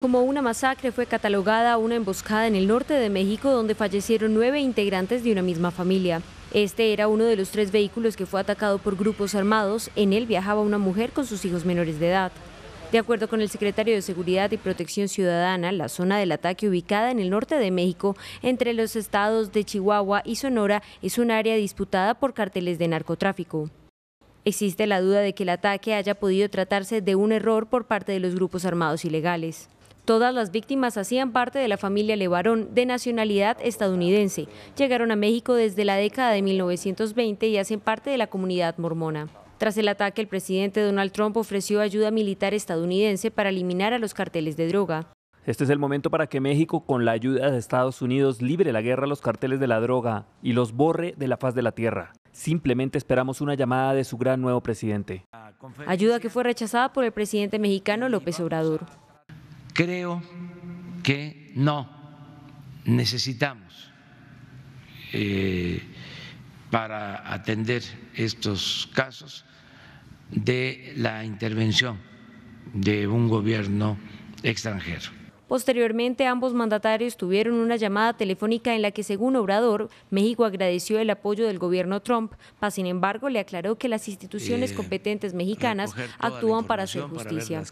Como una masacre fue catalogada una emboscada en el norte de México donde fallecieron nueve integrantes de una misma familia. Este era uno de los tres vehículos que fue atacado por grupos armados. En él viajaba una mujer con sus hijos menores de edad. De acuerdo con el secretario de Seguridad y Protección Ciudadana, la zona del ataque ubicada en el norte de México, entre los estados de Chihuahua y Sonora, es un área disputada por carteles de narcotráfico. Existe la duda de que el ataque haya podido tratarse de un error por parte de los grupos armados ilegales. Todas las víctimas hacían parte de la familia Levarón, de nacionalidad estadounidense. Llegaron a México desde la década de 1920 y hacen parte de la comunidad mormona. Tras el ataque, el presidente Donald Trump ofreció ayuda militar estadounidense para eliminar a los carteles de droga. Este es el momento para que México, con la ayuda de Estados Unidos, libre la guerra a los carteles de la droga y los borre de la faz de la tierra. Simplemente esperamos una llamada de su gran nuevo presidente. Ayuda que fue rechazada por el presidente mexicano López Obrador. Creo que no necesitamos eh, para atender estos casos de la intervención de un gobierno extranjero. Posteriormente, ambos mandatarios tuvieron una llamada telefónica en la que, según Obrador, México agradeció el apoyo del gobierno Trump, sin embargo le aclaró que las instituciones eh, competentes mexicanas actúan para hacer justicia.